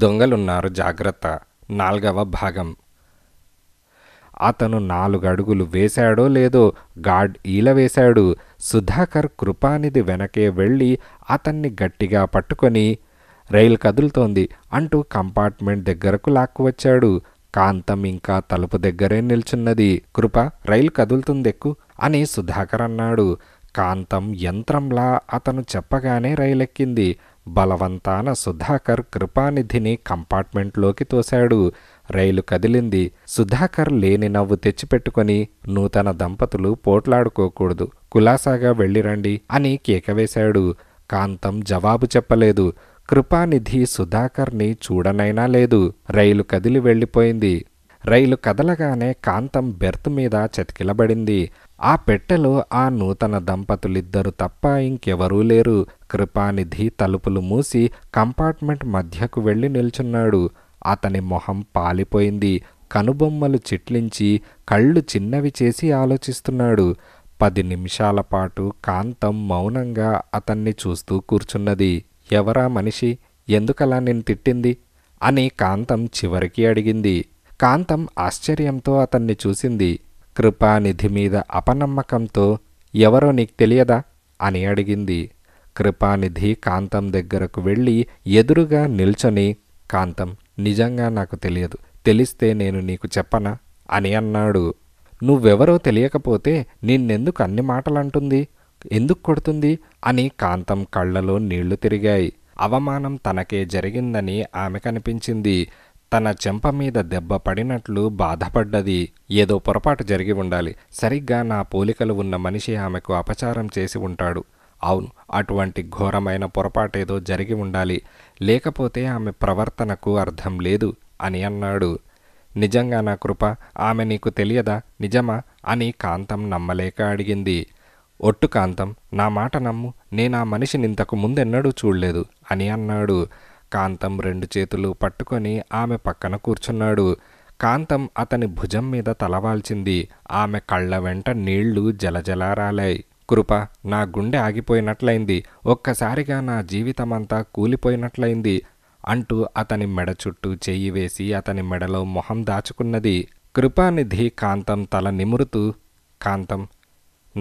దొంగలున్నారు జాగ్రత్త నాల్గవ భాగం అతను నాలుగడుగులు వేశాడో లేదో గాడ్ ఈలవేశాడు సుధాకర్ కృపానిధి వెనకే వెళ్ళి అతన్ని గట్టిగా పట్టుకొని రైలు కదులుతోంది అంటూ కంపార్ట్మెంట్ దగ్గరకు లాక్కువచ్చాడు కాంతం ఇంకా తలుపు దగ్గరే నిల్చున్నది కృప రైలు కదులుతుందెక్కు అని సుధాకర్ అన్నాడు కాంతం యంత్రంలా అతను చెప్పగానే రైలెక్కింది బలవంతాన సుధాకర్ కృపానిధిని కంపార్ట్మెంట్లోకి తోశాడు రైలు కదిలింది సుధాకర్ లేని నవ్వు తెచ్చిపెట్టుకొని నూతన దంపతులు పోట్లాడుకోకూడదు కులాసాగా వెళ్ళిరండి అని కేకవేశాడు కాంతం జవాబు చెప్పలేదు కృపానిధి సుధాకర్ని చూడనైనా లేదు రైలు కదిలి వెళ్ళిపోయింది రైలు కదలగానే కాంతం బెర్త్ మీద చతికిలబడింది ఆ పెట్టెలో ఆ నూతన దంపతులిద్దరు తప్ప ఇంకెవరూ లేరు కృపానిధి తలుపులు మూసి కంపార్ట్మెంట్ మధ్యకు వెళ్ళి నిల్చున్నాడు అతని మొహం పాలిపోయింది కనుబొమ్మలు చిట్లించి కళ్ళు చిన్నవి చేసి ఆలోచిస్తున్నాడు పది నిమిషాల పాటు కాంతం మౌనంగా అతన్ని చూస్తూ కూర్చున్నది ఎవరా మనిషి ఎందుకలా నేను తిట్టింది అని కాంతం చివరికి అడిగింది కాంతం ఆశ్చర్యంతో అతన్ని చూసింది కృపానిధి మీద అపనమ్మకంతో ఎవరో నీకు తెలియదా అని అడిగింది కృపానిధి కాంతం దగ్గరకు వెళ్ళి ఎదురుగా నిల్చొని కాంతం నిజంగా నాకు తెలియదు తెలిస్తే నేను నీకు చెప్పనా అని అన్నాడు నువ్వెవరో తెలియకపోతే నిన్నెందుకు అన్ని మాటలంటుంది ఎందుకు కొడుతుంది అని కాంతం కళ్ళలో నీళ్లు తిరిగాయి అవమానం తనకే జరిగిందని ఆమె కనిపించింది తన చెంప మీద దెబ్బ పడినట్లు బాధపడ్డది ఏదో పొరపాటు జరిగి ఉండాలి సరిగ్గా నా పోలికలు ఉన్న మనిషి ఆమెకు అపచారం చేసి ఉంటాడు అవును అటువంటి ఘోరమైన పొరపాటేదో జరిగి ఉండాలి లేకపోతే ఆమె ప్రవర్తనకు అర్థం లేదు అని అన్నాడు నిజంగా నా కృప ఆమె నీకు తెలియదా నిజమా అని కాంతం నమ్మలేక అడిగింది ఒట్టు కాంతం నా మాట నమ్ము నేను ఆ మనిషిని ఇంతకు ముందెన్నడూ చూడలేదు అని అన్నాడు కాంతం రెండు చేతులు పట్టుకొని ఆమె పక్కన కూర్చున్నాడు కాంతం అతని భుజం మీద తలవాల్చింది ఆమె కళ్ళ వెంట నీళ్లు జలజలారాలాయి కృప నా గుండె ఆగిపోయినట్లయింది ఒక్కసారిగా నా జీవితమంతా కూలిపోయినట్లయింది అంటూ అతని మెడ చుట్టూ చెయ్యి వేసి అతని మెడలో మొహం దాచుకున్నది కృపానిధి కాంతం తల నిమురుతూ కాంతం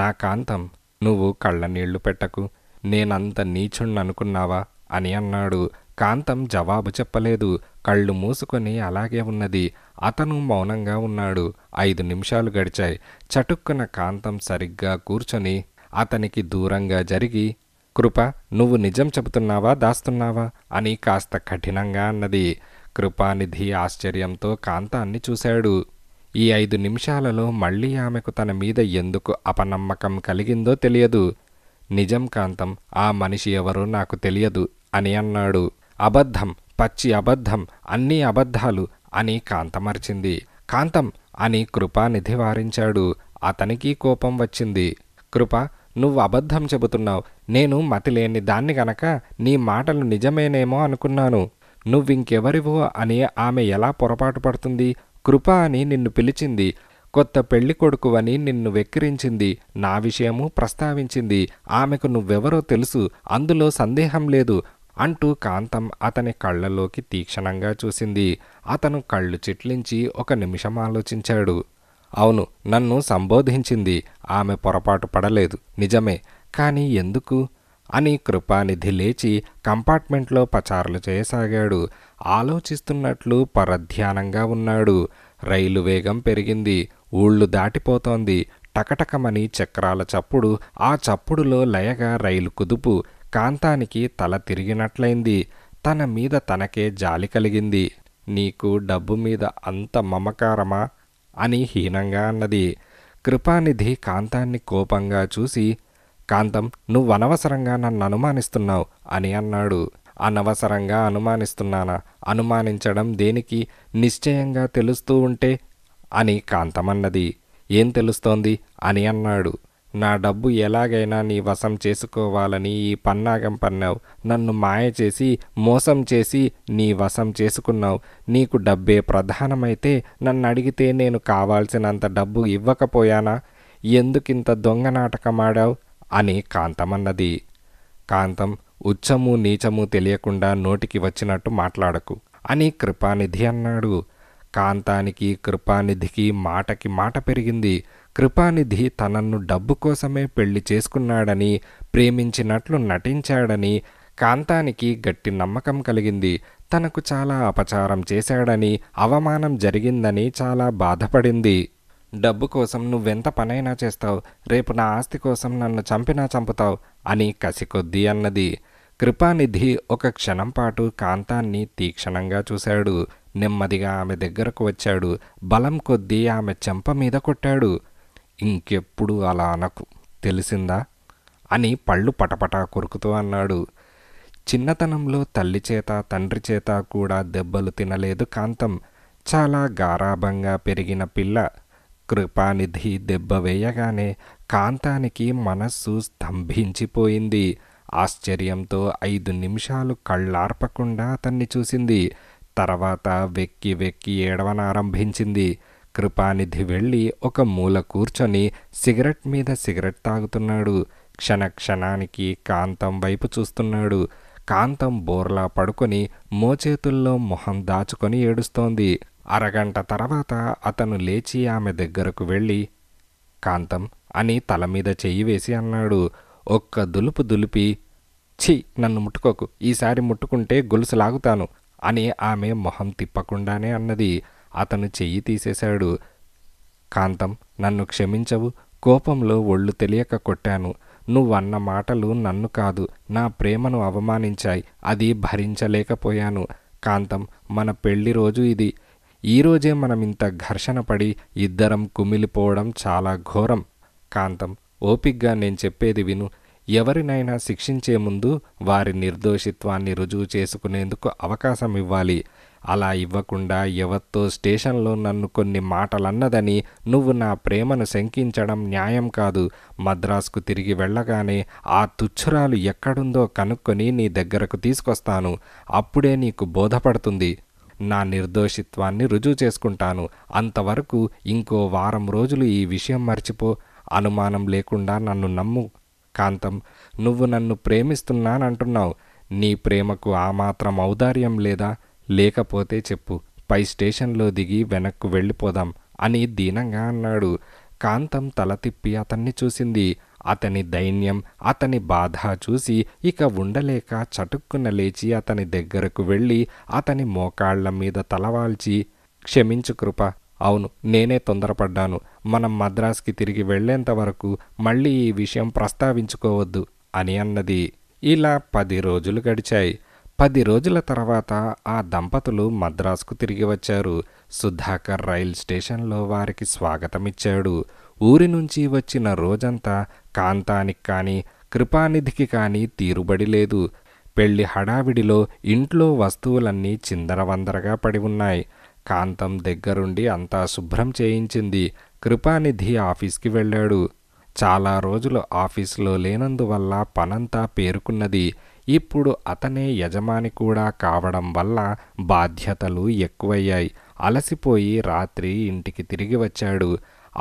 నా కాంతం నువ్వు కళ్ళనీళ్లు పెట్టకు నేనంత నీచుణ్ణనుకున్నావా అని అన్నాడు కాంతం జవాబు చెప్పలేదు కళ్ళు మూసుకొని అలాగే ఉన్నది అతను మౌనంగా ఉన్నాడు ఐదు నిమిషాలు గడిచాయి చటుక్కున కాంతం సరిగ్గా కూర్చొని అతనికి దూరంగా జరిగి కృప నువ్వు నిజం చెబుతున్నావా దాస్తున్నావా అని కాస్త కఠినంగా అన్నది కృపానిధి ఆశ్చర్యంతో కాంతాన్ని చూశాడు ఈ ఐదు నిమిషాలలో మళ్ళీ ఆమెకు తన మీద ఎందుకు అపనమ్మకం కలిగిందో తెలియదు నిజం కాంతం ఆ మనిషి ఎవరో నాకు తెలియదు అని అన్నాడు అబద్ధం పచ్చి అబద్ధం అన్నీ అబద్ధాలు అని కాంతమర్చింది కాంతం అని కృపానిధి వారించాడు అతనికి కోపం వచ్చింది కృప నువ్వు అబద్ధం చెబుతున్నావు నేను మతిలేని దాన్ని గనక నీ మాటలు నిజమేనేమో అనుకున్నాను నువ్వింకెవరివో అని ఆమె ఎలా పొరపాటు పడుతుంది కృప అని నిన్ను పిలిచింది కొత్త పెళ్లి కొడుకువని నిన్ను వెక్కిరించింది నా విషయము ప్రస్తావించింది ఆమెకు నువ్వెవరో తెలుసు అందులో సందేహం లేదు అంటూ కాంతం అతని కళ్ళలోకి తీక్షణంగా చూసింది అతను కళ్ళు చిట్లించి ఒక నిమిషం ఆలోచించాడు అవును నన్ను సంబోధించింది ఆమె పొరపాటు పడలేదు నిజమే కానీ ఎందుకు అని కృపానిధి లేచి కంపార్ట్మెంట్లో పచారులు చేయసాగాడు ఆలోచిస్తున్నట్లు పరధ్యానంగా ఉన్నాడు రైలు వేగం పెరిగింది ఊళ్ళు దాటిపోతోంది టకటకమని చక్రాల చప్పుడు ఆ చప్పుడులో లయగా రైలు కుదుపు కాంతానికి తల తిరిగినట్లయింది తన మీద తనకే జాలి కలిగింది నీకు డబ్బు మీద అంత మమకారమా అని హీనంగా అన్నది కృపానిధి కాంతాన్ని కోపంగా చూసి కాంతం నువ్వు అనవసరంగా నన్ను అనుమానిస్తున్నావు అని అన్నాడు అనవసరంగా అనుమానిస్తున్నానా అనుమానించడం దేనికి నిశ్చయంగా తెలుస్తూ ఉంటే అని కాంతమన్నది ఏం తెలుస్తోంది అని అన్నాడు నా డబ్బు ఎలాగైనా నీ వశం చేసుకోవాలని ఈ పన్నాగం పన్నావు నన్ను మాయ చేసి మోసం చేసి నీ వశం చేసుకున్నావు నీకు డబ్బే ప్రధానమైతే నన్ను అడిగితే నేను కావాల్సినంత డబ్బు ఇవ్వకపోయానా ఎందుకింత దొంగ నాటకం ఆడావు అని కాంతమన్నది కాంతం ఉచ్చము నీచము తెలియకుండా నోటికి వచ్చినట్టు మాట్లాడకు అని కృపానిధి అన్నాడు కాంతానికి కృపానిధికి మాటకి మాట పెరిగింది కృపానిధి తనను డబ్బు కోసమే పెళ్లి చేసుకున్నాడని ప్రేమించినట్లు నటించాడని కాంతానికి గట్టి నమ్మకం కలిగింది తనకు చాలా అపచారం చేశాడని అవమానం జరిగిందని చాలా బాధపడింది డబ్బు కోసం నువ్వెంత పనైనా చేస్తావు రేపు నా ఆస్తి కోసం నన్ను చంపినా చంపుతావు అని కసికొద్ది అన్నది కృపానిధి ఒక క్షణం పాటు కాంతాన్ని తీక్షణంగా చూశాడు నెమ్మదిగా ఆమె దగ్గరకు వచ్చాడు బలం కొద్దీ ఆమె చెంప మీద కొట్టాడు ఇంకెప్పుడు అలా అనకు తెలిసిందా అని పళ్ళు పటపటా కొరుకుతూ అన్నాడు చిన్నతనంలో తల్లి చేత తండ్రి చేత కూడా దెబ్బలు తినలేదు కాంతం చాలా గారాభంగా పెరిగిన పిల్ల కృపానిధి దెబ్బ వేయగానే కాంతానికి మనస్సు స్తంభించిపోయింది ఆశ్చర్యంతో ఐదు నిమిషాలు కళ్ళార్పకుండా అతన్ని చూసింది తర్వాత వెక్కి వెక్కి ఏడవనారంభించింది కృపానిధి వెళ్ళి ఒక మూల కూర్చొని సిగరెట్ మీద సిగరెట్ తాగుతున్నాడు క్షణక్షణానికి కాంతం వైపు చూస్తున్నాడు కాంతం బోర్లా పడుకొని మోచేతుల్లో మొహం దాచుకొని ఏడుస్తోంది అరగంట తర్వాత అతను లేచి ఆమె దగ్గరకు వెళ్ళి కాంతం అని తల మీద చెయ్యి వేసి అన్నాడు ఒక్క దులుపు దులిపి ఛీ నన్ను ముట్టుకోకు ఈసారి ముట్టుకుంటే గొలుసు లాగుతాను అని ఆమె మొహం తిప్పకుండానే అన్నది అతను చెయ్యి తీసేశాడు కాంతం నన్ను క్షమించవు కోపంలో ఒళ్ళు తెలియక కొట్టాను నువ్వన్న మాటలు నన్ను కాదు నా ప్రేమను అవమానించాయి అది భరించలేకపోయాను కాంతం మన పెళ్లి రోజు ఇది ఈరోజే మనమింత ఘర్షణ పడి ఇద్దరం కుమిలిపోవడం చాలా ఘోరం కాంతం ఓపిగ్గా నేను చెప్పేది విను ఎవరినైనా శిక్షించే ముందు వారి నిర్దోషిత్వాన్ని రుజువు చేసుకునేందుకు అవకాశం ఇవ్వాలి అలా ఇవ్వకుండా ఎవత్తో స్టేషన్లో నన్ను కొన్ని మాటలన్నదని నువ్వు నా ప్రేమను శంకించడం న్యాయం కాదు మద్రాసుకు తిరిగి వెళ్ళగానే ఆ తుచ్చురాలు ఎక్కడుందో కనుక్కొని నీ దగ్గరకు తీసుకొస్తాను అప్పుడే నీకు బోధపడుతుంది నా నిర్దోషిత్వాన్ని రుజువు చేసుకుంటాను అంతవరకు ఇంకో వారం రోజులు ఈ విషయం మర్చిపో అనుమానం లేకుండా నన్ను నమ్ము కాంతం నువ్వు నన్ను ప్రేమిస్తున్నానంటున్నావు నీ ప్రేమకు ఆ మాత్రం ఔదార్యం లేదా లేకపోతే చెప్పు పై స్టేషన్లో దిగి వెనక్కు వెళ్ళిపోదాం అని దీనంగా అన్నాడు కాంతం తల తిప్పి అతన్ని చూసింది అతని దైన్యం అతని బాధ చూసి ఇక ఉండలేక చటుక్కున లేచి అతని దగ్గరకు వెళ్ళి అతని మోకాళ్ల మీద తలవాల్చి క్షమించు కృప అవును నేనే తొందరపడ్డాను మనం మద్రాస్కి తిరిగి వెళ్లేంత వరకు మళ్ళీ ఈ విషయం ప్రస్తావించుకోవద్దు అని అన్నది ఇలా పది రోజులు గడిచాయి పది రోజుల తర్వాత ఆ దంపతులు మద్రాసుకు తిరిగి వచ్చారు సుధాకర్ రైల్ స్టేషన్లో వారికి స్వాగతమిచ్చాడు ఊరి నుంచి వచ్చిన రోజంతా కాంతానికి కానీ కృపానిధికి కానీ తీరుబడి లేదు పెళ్లి హడావిడిలో ఇంట్లో వస్తువులన్నీ చిందరవందరగా పడి ఉన్నాయి కాంతం దగ్గరుండి అంతా శుభ్రం చేయించింది కృపానిధి ఆఫీస్కి వెళ్ళాడు చాలా రోజులు ఆఫీసులో లేనందువల్ల పనంతా పేరుకున్నది ఇప్పుడు అతనే యజమాని కూడా కావడం వల్ల బాధ్యతలు ఎక్కువయ్యాయి అలసిపోయి రాత్రి ఇంటికి తిరిగి వచ్చాడు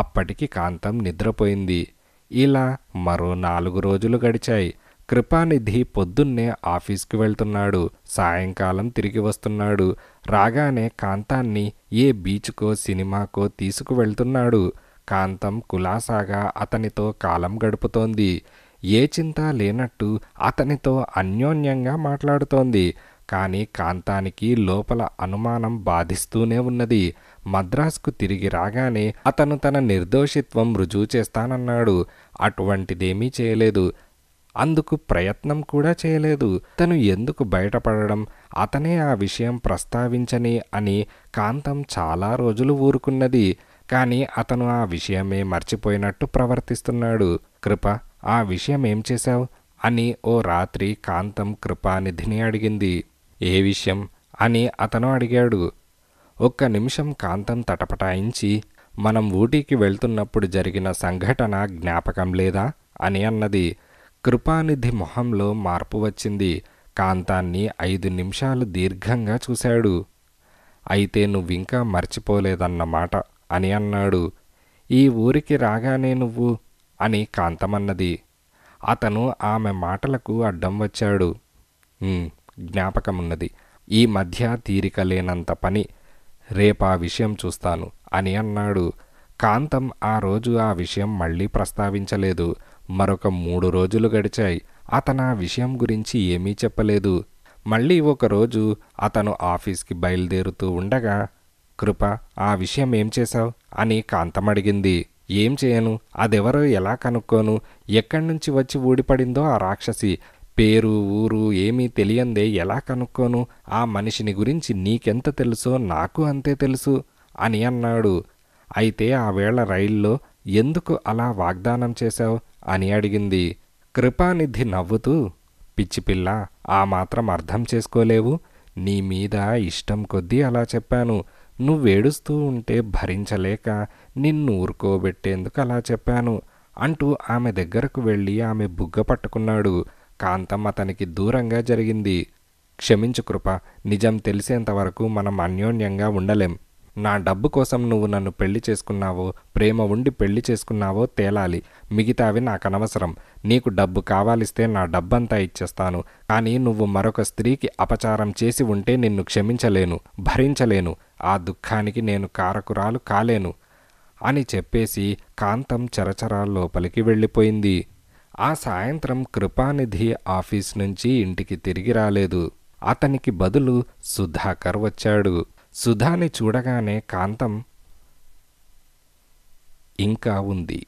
అప్పటికి కాంతం నిద్రపోయింది ఇలా మరో నాలుగు రోజులు గడిచాయి కృపానిధి పొద్దున్నే ఆఫీస్కి వెళ్తున్నాడు సాయంకాలం తిరిగి వస్తున్నాడు రాగానే కాంతాన్ని ఏ బీచ్కో సినిమాకో తీసుకువెళ్తున్నాడు కాంతం కులాసాగా అతనితో కాలం గడుపుతోంది ఏ చింత లేనట్టు అతనితో అన్యోన్యంగా మాట్లాడుతోంది కానీ కాంతానికి లోపల అనుమానం బాధిస్తూనే ఉన్నది మద్రాసుకు తిరిగి రాగానే అతను తన నిర్దోషిత్వం రుజువు చేస్తానన్నాడు అటువంటిదేమీ చేయలేదు అందుకు ప్రయత్నం కూడా చేయలేదు తను ఎందుకు బయటపడడం అతనే ఆ విషయం ప్రస్తావించని అని కాంతం చాలా రోజులు ఊరుకున్నది కానీ అతను ఆ విషయమే మర్చిపోయినట్టు ప్రవర్తిస్తున్నాడు కృప ఆ విషయం ఏం చేశావు అని ఓ రాత్రి కాంతం కృపానిధిని అడిగింది ఏ విషయం అని అతను అడిగాడు ఒక్క నిమిషం కాంతం తటపటాయించి మనం ఊటీకి వెళ్తున్నప్పుడు జరిగిన సంఘటన జ్ఞాపకం లేదా అని అన్నది కృపానిధి మొహంలో మార్పు వచ్చింది కాంతాన్ని ఐదు నిమిషాలు దీర్ఘంగా చూశాడు అయితే నువ్వింకా మర్చిపోలేదన్నమాట అని అన్నాడు ఈ ఊరికి రాగానే నువ్వు అని కాంతమన్నది అతను ఆమె మాటలకు అడ్డం వచ్చాడు జ్ఞాపకమున్నది ఈ మధ్య తీరిక లేనంత పని రేపా విషయం చూస్తాను అని అన్నాడు కాంతం ఆ రోజు ఆ విషయం మళ్ళీ ప్రస్తావించలేదు మరొక మూడు రోజులు గడిచాయి అతను ఆ విషయం గురించి ఏమీ చెప్పలేదు మళ్ళీ ఒకరోజు అతను ఆఫీస్కి బయలుదేరుతూ ఉండగా కృప ఆ విషయం ఏం చేశావు అని కాంతం అడిగింది ఏం చేయను అదెవరో ఎలా కనుక్కోను ఎక్కడి నుంచి వచ్చి ఊడిపడిందో ఆ రాక్షసి పేరు ఊరు ఏమీ తెలియందే ఎలా కనుక్కోను ఆ మనిషిని గురించి నీకెంత తెలుసో నాకు అంతే తెలుసు అని అన్నాడు అయితే ఆ వేళ రైల్లో ఎందుకు అలా వాగ్దానం చేశావు అని అడిగింది కృపానిధి నవ్వుతూ పిచ్చిపిల్ల ఆ మాత్రం అర్థం చేసుకోలేవు నీ మీద ఇష్టం కొద్దీ అలా చెప్పాను నువ్వేడుస్తూ ఉంటే భరించలేక నిన్ను ఊరుకోబెట్టేందుకు అలా చెప్పాను అంటూ ఆమె దగ్గరకు వెళ్ళి ఆమె బుగ్గ పట్టుకున్నాడు కాంతం అతనికి దూరంగా జరిగింది క్షమించు కృప నిజం తెలిసేంతవరకు మనం అన్యోన్యంగా ఉండలేం నా డబ్బు కోసం నువ్వు నన్ను పెళ్లి చేసుకున్నావో ప్రేమ ఉండి పెళ్లి చేసుకున్నావో తేలాలి మిగతావి నాకు అనవసరం నీకు డబ్బు కావాలిస్తే నా డబ్బంతా ఇచ్చేస్తాను కానీ నువ్వు మరొక స్త్రీకి అపచారం చేసి ఉంటే నిన్ను క్షమించలేను భరించలేను ఆ దుఃఖానికి నేను కారకురాలు కాలేను అని చెప్పేసి కాంతం చరచరాల లోపలికి వెళ్ళిపోయింది ఆ సాయంత్రం కృపానిధి ఆఫీస్ నుంచి ఇంటికి తిరిగి రాలేదు అతనికి బదులు సుధాకర్ వచ్చాడు సుధాని చూడగానే కాంతం ఇంకా ఉంది